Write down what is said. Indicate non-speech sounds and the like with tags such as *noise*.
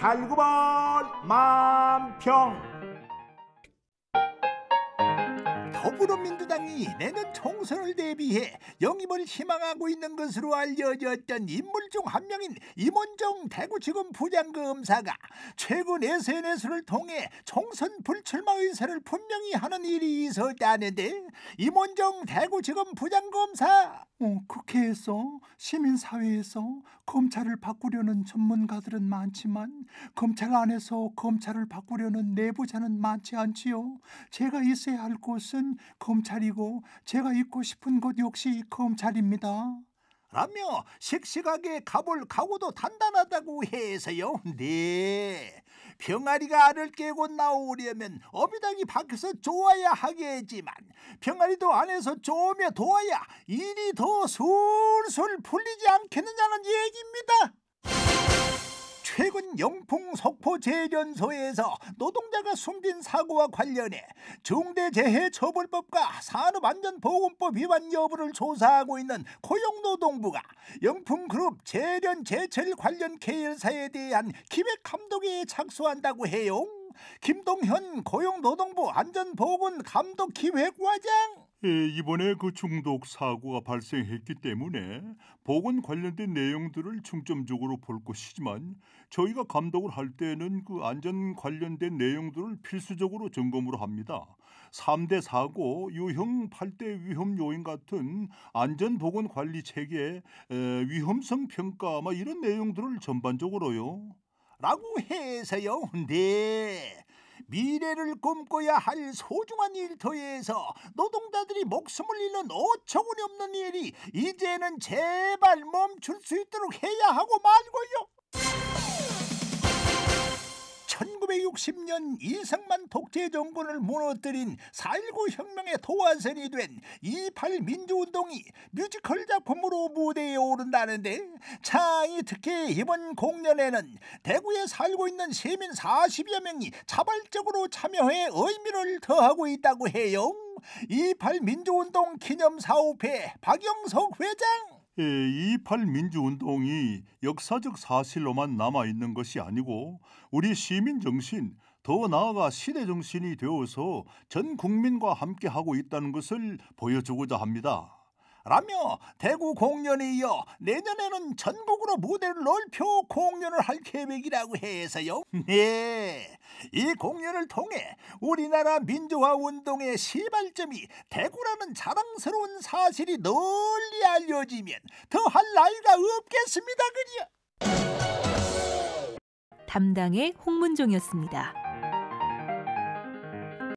달구벌 만평 더불어민주당이 내년 총선을 대비해 영입을 희망하고 있는 것으로 알려졌던 인물 중 한 명인 임원종 대구지검 부장검사가 최근 SNS를 통해 총선 불출마 의사를 분명히 하는 일이 있었다는데 임원종 대구지검 부장검사 어, 국회에서 시민사회에서 검찰을 바꾸려는 전문가들은 많지만 검찰 안에서 검찰을 바꾸려는 내부자는 많지 않지요. 제가 있어야 할 곳은 검찰이고 제가 있고 싶은 곳 역시 검찰입니다. 라며 씩씩하게 가볼 각오도 단단하다고 해서요. 네. 병아리가 알을 깨고 나오려면 어비당이 밖에서 좋아야 하겠지만 병아리도 안에서 좋으며 도와야 일이 더 술술 풀리지 않겠느냐는 얘기입니다. 최근 영풍 석포재련소에서 노동자가 숨진 사고와 관련해 중대재해처벌법과 산업안전보건법 위반 여부를 조사하고 있는 고용노동부가 영풍그룹 재련 제철 관련 계열사에 대한 기획감독에 착수한다고 해요. 김동현 고용노동부 안전보건 감독 기획과장 예, 이번에 그 중독 사고가 발생했기 때문에 보건 관련된 내용들을 중점적으로 볼 것이지만 저희가 감독을 할 때는 그 안전 관련된 내용들을 필수적으로 점검으로 합니다. 3대 사고, 유형 8대 위험 요인 같은 안전 보건 관리 체계 위험성 평가 막 이런 내용들을 전반적으로요. 라고 해서요. 네. 미래를 꿈꿔야 할 소중한 일터에서 노동자들이 목숨을 잃는 어처구니없는 일이 이제는 제발 멈출 수 있도록 해야 하고 말고요. 6 0년 이승만 독재 정권을 무너뜨린 4.19 혁명의 도화선이 된 28 민주운동이 뮤지컬 작품으로 무대에 오른다는데 자, 이 특히 이번 공연에는 대구에 살고 있는 시민 40여 명이 자발적으로 참여해 의미를 더하고 있다고 해요. 28 민주운동 기념사업회 박영석 회장 2 예, 8 민주운동이 역사적 사실로만 남아 있는 것이 아니고 우리 시민 정신, 더 나아가 시대 정신이 되어서 전 국민과 함께 하고 있다는 것을 보여주고자 합니다. 라며 대구 공연에 이어 내년에는 전국으로 무대를 넓혀 공연을 할 계획이라고 해서요. 네, *laughs* 이 공연을 통해 우리나라 민주화 운동의 시발점이 대구라는 자랑스러운 사실이 널리 알려지면 더할 나위가 없겠습니다 그려 담당의 홍문종이었습니다.